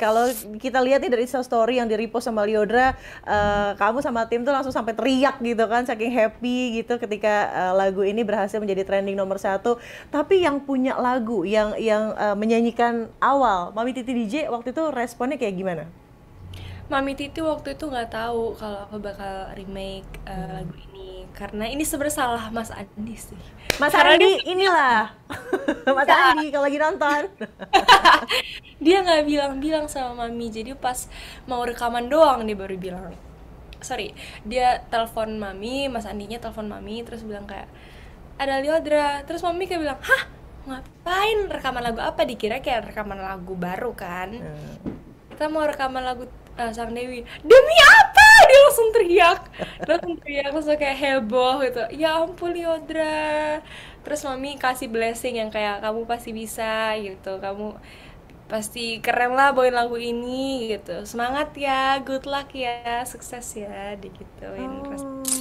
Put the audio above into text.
kalau kita lihat nih dari Insta Story yang di repost sama Lyodra, uh, eh, kamu sama tim tuh langsung sampai teriak gitu kan, saking happy gitu ketika uh, lagu ini berhasil menjadi trending nomor satu. Tapi yang punya lagu, yang yang uh, menyanyikan awal, Mami Titi DJ waktu itu responnya kayak gimana? Mami Titi waktu itu nggak tahu kalau aku bakal remake uh, hmm. lagu ini karena ini sebenarnya salah Mas Andi sih. Mas Andi inilah Mas Andi kalau lagi nonton. dia nggak bilang-bilang sama mami jadi pas mau rekaman doang dia baru bilang sorry dia telepon mami mas Andinya telepon mami terus bilang kayak ada Liodra terus mami kayak bilang hah ngapain rekaman lagu apa dikira kayak rekaman lagu baru kan iya. kita mau rekaman lagu uh, sang Dewi demi apa dia langsung teriak langsung teriak langsung kayak heboh gitu ya ampun Liodra terus mami kasih blessing yang kayak kamu pasti bisa gitu kamu pasti keren lah bawain lagu ini gitu semangat ya good luck ya sukses ya gituin oh.